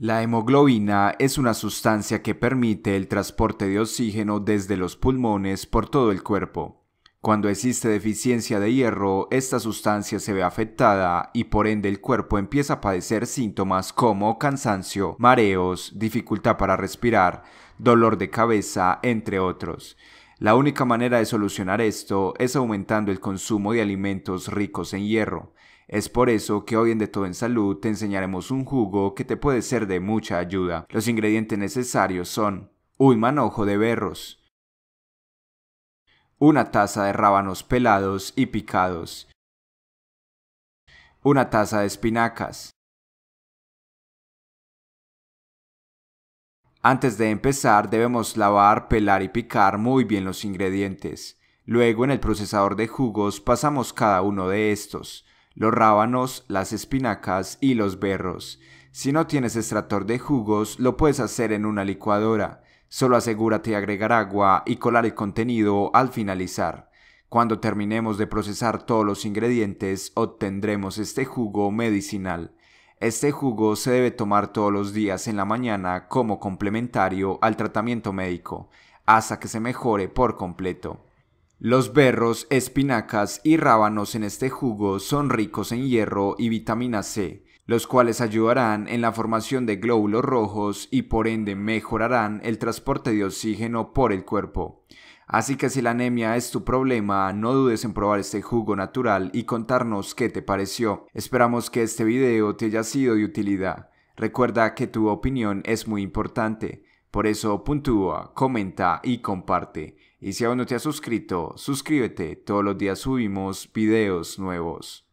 La hemoglobina es una sustancia que permite el transporte de oxígeno desde los pulmones por todo el cuerpo. Cuando existe deficiencia de hierro, esta sustancia se ve afectada y por ende el cuerpo empieza a padecer síntomas como cansancio, mareos, dificultad para respirar, dolor de cabeza, entre otros. La única manera de solucionar esto es aumentando el consumo de alimentos ricos en hierro. Es por eso que hoy en De Todo en Salud te enseñaremos un jugo que te puede ser de mucha ayuda. Los ingredientes necesarios son un manojo de berros, una taza de rábanos pelados y picados, una taza de espinacas, Antes de empezar debemos lavar, pelar y picar muy bien los ingredientes. Luego en el procesador de jugos pasamos cada uno de estos, los rábanos, las espinacas y los berros. Si no tienes extractor de jugos, lo puedes hacer en una licuadora. Solo asegúrate de agregar agua y colar el contenido al finalizar. Cuando terminemos de procesar todos los ingredientes, obtendremos este jugo medicinal. Este jugo se debe tomar todos los días en la mañana como complementario al tratamiento médico, hasta que se mejore por completo. Los berros, espinacas y rábanos en este jugo son ricos en hierro y vitamina C, los cuales ayudarán en la formación de glóbulos rojos y por ende mejorarán el transporte de oxígeno por el cuerpo. Así que si la anemia es tu problema, no dudes en probar este jugo natural y contarnos qué te pareció. Esperamos que este video te haya sido de utilidad. Recuerda que tu opinión es muy importante, por eso puntúa, comenta y comparte. Y si aún no te has suscrito, suscríbete, todos los días subimos videos nuevos.